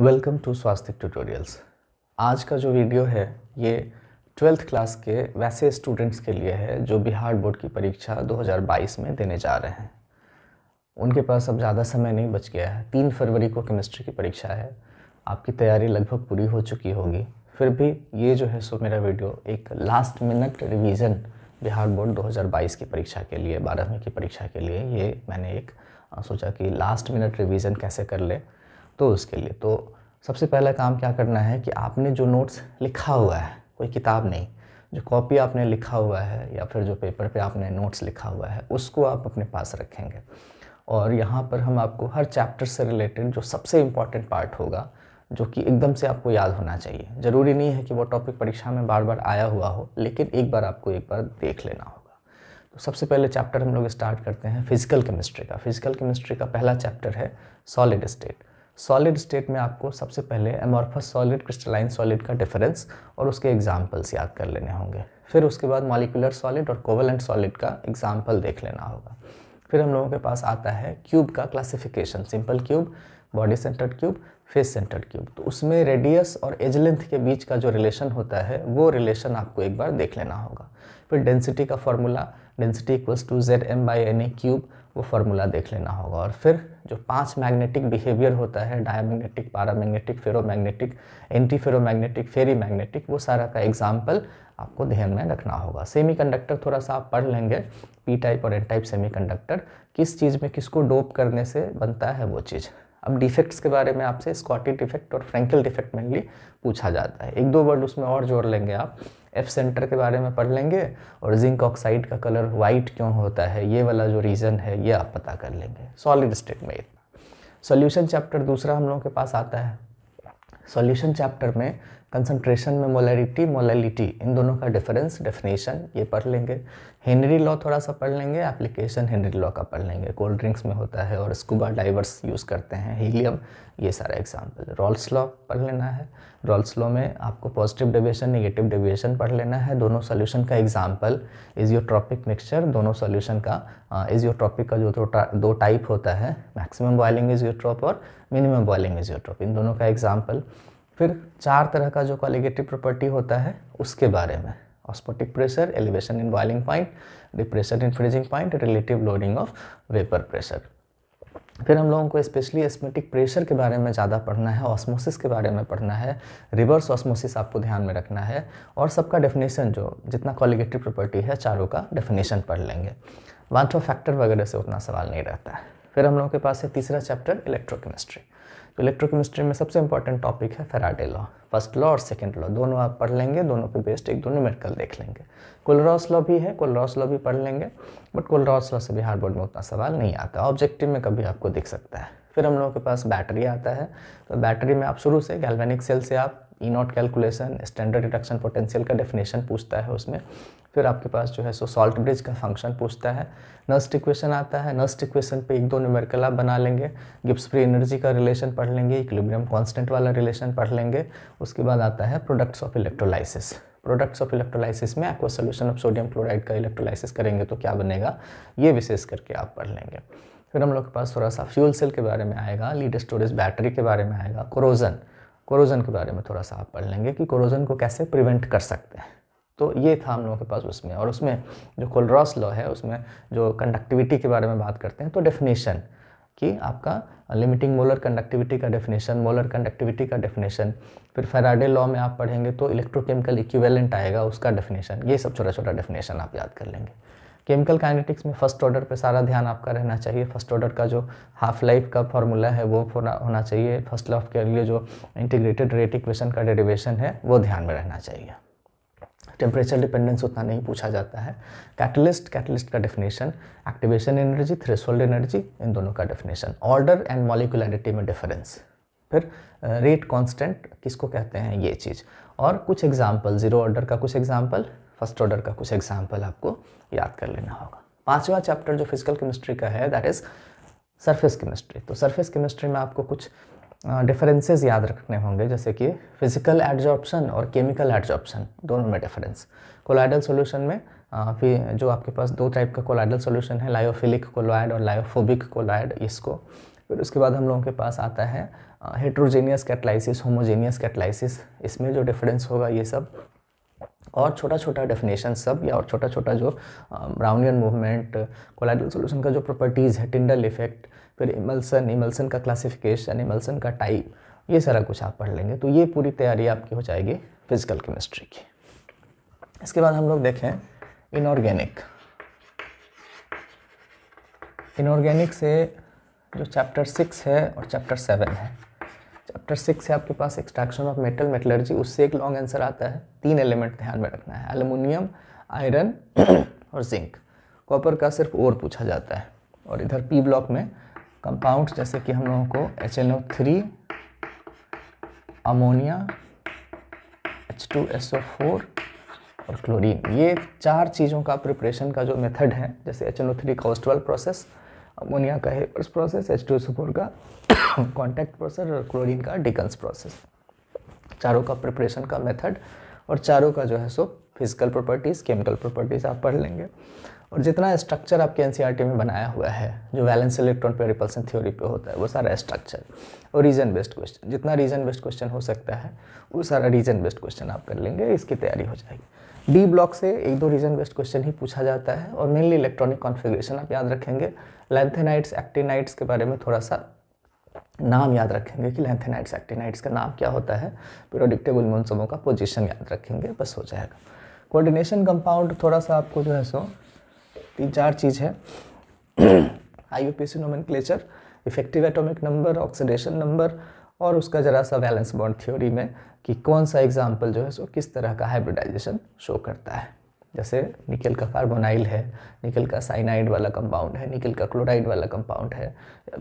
welcome to Swastik tutorials आज का जो वीडियो है ये ट्वेल्थ क्लास के वैसे स्टूडेंट्स के लिए है जो बिहार बोर्ड की परीक्षा 2022 में देने जा रहे हैं उनके पास अब ज़्यादा समय नहीं बच गया है तीन फरवरी को केमिस्ट्री की परीक्षा है आपकी तैयारी लगभग पूरी हो चुकी होगी फिर भी ये जो है सो मेरा वीडियो एक last minute revision Bihar board दो की परीक्षा के लिए बारहवीं की परीक्षा के लिए ये मैंने एक सोचा कि लास्ट मिनट रिविज़न कैसे कर ले तो उसके लिए तो सबसे पहला काम क्या करना है कि आपने जो नोट्स लिखा हुआ है कोई किताब नहीं जो कॉपी आपने लिखा हुआ है या फिर जो पेपर पे आपने नोट्स लिखा हुआ है उसको आप अपने पास रखेंगे और यहाँ पर हम आपको हर चैप्टर से रिलेटेड जो सबसे इम्पॉर्टेंट पार्ट होगा जो कि एकदम से आपको याद होना चाहिए ज़रूरी नहीं है कि वो टॉपिक परीक्षा में बार बार आया हुआ हो लेकिन एक बार आपको एक बार देख लेना होगा तो सबसे पहले चैप्टर हम लोग स्टार्ट करते हैं फिजिकल केमिस्ट्री का फिजिकल केमिस्ट्री का पहला चैप्टर है सॉलिड स्टेट सॉलिड स्टेट में आपको सबसे पहले एमॉर्फस सॉलिड क्रिस्टलाइन सॉलिड का डिफरेंस और उसके एग्जाम्पल्स याद कर लेने होंगे फिर उसके बाद मॉलिकुलर सॉलिड और कोवलेंट सॉलिड का एग्जाम्पल देख लेना होगा फिर हम लोगों के पास आता है क्यूब का classification simple cube body centred cube face centred cube तो उसमें रेडियस और एज लेंथ के बीच का जो रिलेशन होता है वो रिलेशन आपको एक बार देख लेना होगा फिर डेंसिटी का formula density equals to Z M by N A cube वो फार्मूला देख लेना होगा और फिर जो पांच मैग्नेटिक बिहेवियर होता है diamagnetic paramagnetic ferromagnetic antiferromagnetic ferrimagnetic वो सारा का एग्जाम्पल आपको ध्यान में रखना होगा सेमीकंडक्टर थोड़ा सा आप पढ़ लेंगे पी टाइप और एन टाइप सेमीकंडक्टर किस चीज़ में किसको डोप करने से बनता है वो चीज़ अब डिफेक्ट्स के बारे में आपसे स्कॉटी डिफेक्ट और फ्रेंकल डिफेक्ट मेनली पूछा जाता है एक दो वर्ड उसमें और जोड़ लेंगे आप एफ सेंटर के बारे में पढ़ लेंगे और जिंक ऑक्साइड का कलर वाइट क्यों होता है ये वाला जो रीज़न है ये आप पता कर लेंगे सॉलिड स्टेट में इतना सॉल्यूशन चैप्टर दूसरा हम लोगों के पास आता है सॉल्यूशन चैप्टर में कंसंट्रेशन में मोलरिटी मोलैलिटी इन दोनों का डिफरेंस डेफिनेशन ये पढ़ लेंगे हेनरी लॉ थोड़ा सा पढ़ लेंगे एप्लीकेशन हेनरी लॉ का पढ़ लेंगे कोल्ड ड्रिंक्स में होता है और स्कूबा डाइवर्स यूज़ करते हैं हीलियम ये सारा एग्जाम्पल रॉल्स लॉ पढ़ लेना है रॉल्स लॉ में आपको पॉजिटिव डिवेशन नेगेटिव डिवेशन पढ़ लेना है दोनों सोल्यूशन का एग्जाम्पल इजियोट्रॉपिक मिक्सचर दोनों सोल्यूशन का इजियोट्रॉपिक का जो तो दो टाइप होता है मैक्सिमम बॉयलिंग इजियोट्रॉप और मिनिमम बॉयलिंग इजियोट्रॉप इन दोनों का एग्जाम्पल फिर चार तरह का जो कॉलीगेटिव प्रॉपर्टी होता है उसके बारे में osmotic pressure elevation in boiling point depression in freezing point relative lowering of vapour pressure फिर हम लोगों को स्पेशली एस्मेटिक प्रेशर के बारे में ज़्यादा पढ़ना है ऑस्मोसिस के बारे में पढ़ना है रिवर्स ऑस्मोसिस आपको ध्यान में रखना है और सबका डेफिनेशन जो जितना क्वालिगेटिव प्रॉपर्टी है चारों का डेफिनेशन पढ़ लेंगे वांटो फैक्टर वगैरह से उतना सवाल नहीं रहता है फिर हम लोगों के पास है तीसरा चैप्टर इलेक्ट्रोकेमिस्ट्री तो इलेक्ट्रोकेमिस्ट्री में सबसे इंपॉर्टेंट टॉपिक है फेराडे लॉ फर्स्ट लॉ और सेकेंड लॉ दोनों आप पढ़ लेंगे दोनों पे बेस्ड एक दोनों मेडिकल देख लेंगे कोलरॉस लॉ भी है कोलरॉस लॉ भी पढ़ लेंगे बट कोलरॉस लॉ से भी हार्ड बोर्ड में उतना सवाल नहीं आता ऑब्जेक्टिव में कभी आपको दिख सकता है फिर हम लोगों के पास बैटरी आता है तो बैटरी में आप शुरू से गैल्वेनिक सेल से आप E naught calculation standard reduction potential का डेफिनेशन पूछता है उसमें फिर आपके पास जो है सो सॉल्ट ब्रिज का फंक्शन पूछता है नस्ट इक्वेशन आता है नस्ट इक्वेशन पे एक दो न्यूमेरिकल आप बना लेंगे गिप्स फ्री एनर्जी का रिलेशन पढ़ लेंगे इक्विलिब्रियम कांस्टेंट वाला रिलेशन पढ़ लेंगे उसके बाद आता है products of electrolysis products of electrolysis में aqua solution of sodium chloride का इलेक्ट्रोलाइसिस करेंगे तो क्या बनेगा ये विशेष करके आप पढ़ लेंगे फिर हम लोग के पास थोड़ा सा फ्यूल सेल के बारे में आएगा लीड स्टोरेज बैटरी के बारे में आएगा कोरोजन कोरोजन के बारे में थोड़ा सा आप पढ़ लेंगे कि कोरोजन को कैसे प्रिवेंट कर सकते हैं तो ये था हम लोगों के पास उसमें और उसमें जो कोलरॉस लॉ है उसमें जो कंडक्टिविटी के बारे में बात करते हैं तो डेफिनेशन कि आपका लिमिटिंग मोलर कंडक्टिविटी का डेफिनेशन मोलर कंडक्टिविटी का डेफिनेशन फिर फेराडे लॉ में आप पढ़ेंगे तो इलेक्ट्रोकेमिकल इक्विवेलेंट आएगा उसका डेफिनेशन ये सब छोटा छोटा डेफिनेशन आप याद कर लेंगे केमिकल काइनेटिक्स में फर्स्ट ऑर्डर पे सारा ध्यान आपका रहना चाहिए फर्स्ट ऑर्डर का जो हाफ लाइफ का फॉर्मूला है वो होना चाहिए फर्स्ट लाफ के लिए जो इंटीग्रेटेड रेट इक्वेशन का डेरिवेशन है वो ध्यान में रहना चाहिए टेम्परेचर डिपेंडेंस उतना नहीं पूछा जाता है कैटलिस्ट कैटलिस्ट का definition activation energy threshold energy इन दोनों का डेफिनेशन ऑर्डर एंड मॉलिकुलरिटी में डिफरेंस फिर रेट कांस्टेंट किसको कहते हैं ये चीज़ और कुछ एग्जाम्पल ज़ीरो ऑर्डर का कुछ एग्जाम्पल फर्स्ट ऑर्डर का कुछ एग्जाम्पल आपको याद कर लेना होगा पांचवा चैप्टर जो फिजिकल केमिस्ट्री का है दैट इज़ सरफेस केमिस्ट्री तो सरफेस केमिस्ट्री में आपको कुछ डिफरेंसेस याद रखने होंगे जैसे कि फिजिकल एडजॉर्प्शन और केमिकल एडजॉर्प्शन दोनों में डिफरेंस कोलाइडल सॉल्यूशन में फिर जो आपके पास दो टाइप का कोलाइडल सॉल्यूशन है लायोफिलिक कोलाइड और लायोफोबिक कोलाइड इसको फिर उसके बाद हम लोगों के पास आता है हेट्रोजेनियस कैटलाइसिस होमोजेनियस कैटलाइसिस इसमें जो डिफरेंस होगा ये सब और छोटा छोटा डेफिनेशन सब या और छोटा छोटा जो ब्राउनियन मूवमेंट कोलाइडल सोल्यूशन का जो प्रॉपर्टीज़ है टिंडल इफेक्ट फिर इमल्सन इमल्सन का क्लासिफिकेशन इमल्सन का टाइप ये सारा कुछ आप पढ़ लेंगे तो ये पूरी तैयारी आपकी हो जाएगी फिजिकल केमिस्ट्री की इसके बाद हम लोग देखें इनऑर्गेनिक इनऑर्गेनिक से जो चैप्टर सिक्स है और चैप्टर सेवन है चैप्टर सिक्स है आपके पास एक्सट्रैक्शन ऑफ मेटल मेटलर्जी उससे एक लॉन्ग आंसर आता है तीन एलिमेंट ध्यान में रखना है एलुमिनियम आयरन और जिंक कॉपर का सिर्फ और पूछा जाता है और इधर पी ब्लॉक में कंपाउंड जैसे कि हम लोगों को H N O three ammonia H two S O four और क्लोरीन ये चार चीज़ों का प्रिपरेशन का जो मेथड है जैसे एच एन ओ थ्री कॉस्टवल प्रोसेस अमोनिया का हेपर्स प्रोसेस एच टू सुपोर का कॉन्टैक्ट प्रोसेस और क्लोरीन का डिकल्स प्रोसेस चारों का प्रिपरेशन का मेथड और चारों का जो है सो फिजिकल प्रॉपर्टीज़ केमिकल प्रॉपर्टीज़ आप पढ़ लेंगे और जितना स्ट्रक्चर आपके एन e में बनाया हुआ है जो वैलेंस इलेक्ट्रॉन पे रिपल्सन थ्योरी पे होता है वो सारा स्ट्रक्चर और रीजन बेस्ड क्वेश्चन जितना रीजन बेस्ड क्वेश्चन हो सकता है वो सारा रीजन बेस्ड क्वेश्चन आप कर लेंगे इसकी तैयारी हो जाएगी डी ब्लॉक से एक दो रीजन बेस्ड क्वेश्चन ही पूछा जाता है और मेनली इलेक्ट्रॉनिक कॉन्फ़िगरेशन आप याद रखेंगे लेंथेनाइट्स एक्टिनाइट्स के बारे में थोड़ा सा नाम याद रखेंगे कि लेंथेनाइट्स एक्टिनाइट्स का नाम क्या होता है प्रोडिक्टेबल गुलमोनसमों का पोजिशन याद रखेंगे बस हो जाएगा कोऑर्डिनेशन कंपाउंड थोड़ा सा आपको जो है सो तीन चार चीज़ है I U P C nomenclature effective atomic number oxidation number और उसका ज़रा सा वैलेंस बॉन्ड थ्योरी में कि कौन सा एग्जाम्पल जो है सो किस तरह का हाइब्रिडाइजेशन शो करता है जैसे निकल का कार्बोनाइल है निकल का साइनाइड वाला कंपाउंड है निकल का क्लोराइड वाला कंपाउंड है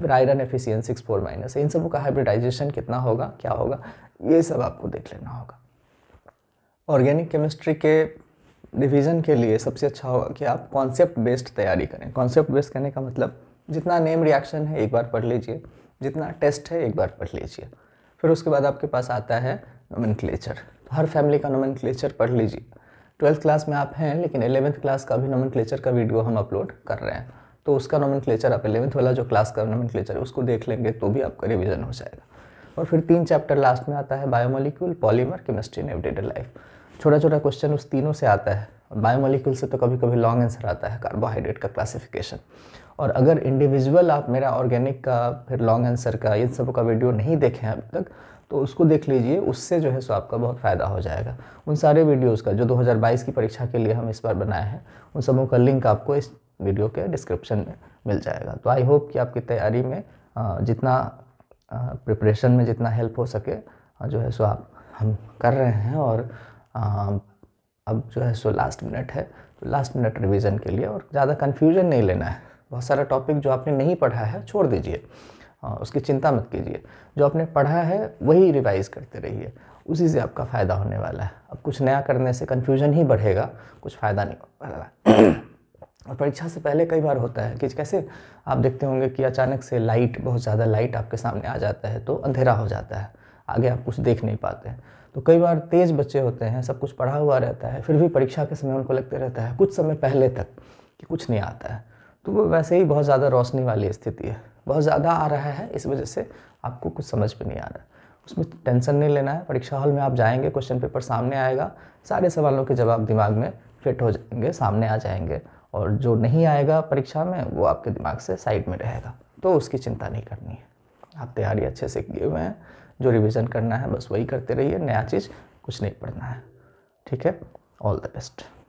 फिर आयरन एफिसियन सिक्स फोर माइनस इन सबों का हाइब्रिडाइजेशन कितना होगा क्या होगा ये सब आपको देख लेना होगा ऑर्गेनिक केमिस्ट्री के डिवीज़न के लिए सबसे अच्छा होगा कि आप कॉन्सेप्ट बेस्ड तैयारी करें कॉन्सेप्ट बेस्ड करने का मतलब जितना नेम रिएक्शन है एक बार पढ़ लीजिए जितना टेस्ट है एक बार पढ़ लीजिए फिर उसके बाद आपके पास आता है नोमन हर फैमिली का नोमन पढ़ लीजिए ट्वेल्थ क्लास में आप हैं लेकिन एलेवंथ क्लास का भी नोमन का वीडियो हम अपलोड कर रहे हैं तो उसका नोमन आप एलेवंथ वाला जो क्लास का नोमन है उसको देख लेंगे तो भी आपका रिविज़न हो जाएगा और फिर तीन चैप्टर लास्ट में आता है biomolecule polymer chemistry in everyday life छोटा छोटा क्वेश्चन उस तीनों से आता है बायोमोलिक्यूल से तो कभी कभी लॉन्ग आंसर आता है कार्बोहाइड्रेट का क्लासिफिकेशन और अगर इंडिविजुअल आप मेरा ऑर्गेनिक का फिर लॉन्ग आंसर का इन सब का वीडियो नहीं देखे हैं अभी तक तो उसको देख लीजिए उससे जो है सो आपका बहुत फ़ायदा हो जाएगा उन सारे वीडियोज़ का जो 2022 की परीक्षा के लिए हम इस बार बनाए हैं उन सबों का लिंक आपको इस वीडियो के डिस्क्रिप्शन में मिल जाएगा तो आई होप कि आपकी तैयारी में जितना प्रिपरेशन में जितना हेल्प हो सके जो है सो आप हम कर रहे हैं और अब जो है सो लास्ट मिनट है तो लास्ट मिनट रिविज़न के लिए और ज़्यादा कन्फ्यूजन नहीं लेना है बहुत सारा टॉपिक जो आपने नहीं पढ़ा है छोड़ दीजिए हाँ, उसकी चिंता मत कीजिए जो आपने पढ़ा है वही रिवाइज़ करते रहिए उसी से आपका फ़ायदा होने वाला है अब कुछ नया करने से कन्फ्यूजन ही बढ़ेगा कुछ फ़ायदा नहीं होने वाला और परीक्षा से पहले कई बार होता है कि कैसे आप देखते होंगे कि अचानक से लाइट बहुत ज़्यादा लाइट आपके सामने आ जाता है तो अंधेरा हो जाता है आगे आप कुछ देख नहीं पाते हैं तो कई बार तेज़ बच्चे होते हैं सब कुछ पढ़ा हुआ रहता है फिर भी परीक्षा के समय उनको लगते रहता है कुछ समय पहले तक कि कुछ नहीं आता है तो वो वैसे ही बहुत ज़्यादा रोशनी वाली स्थिति है बहुत ज़्यादा आ रहा है इस वजह से आपको कुछ समझ में नहीं आ रहा उसमें टेंशन नहीं लेना है परीक्षा हॉल में आप जाएंगे क्वेश्चन पेपर सामने आएगा सारे सवालों के जवाब दिमाग में फिट हो जाएंगे सामने आ जाएंगे और जो नहीं आएगा परीक्षा में वो आपके दिमाग से साइड में रहेगा तो उसकी चिंता नहीं करनी है आप तैयारी अच्छे से किए हुए हैं जो रिविज़न करना है बस वही करते रहिए नया चीज़ कुछ नहीं पढ़ना है ठीक है ऑल द बेस्ट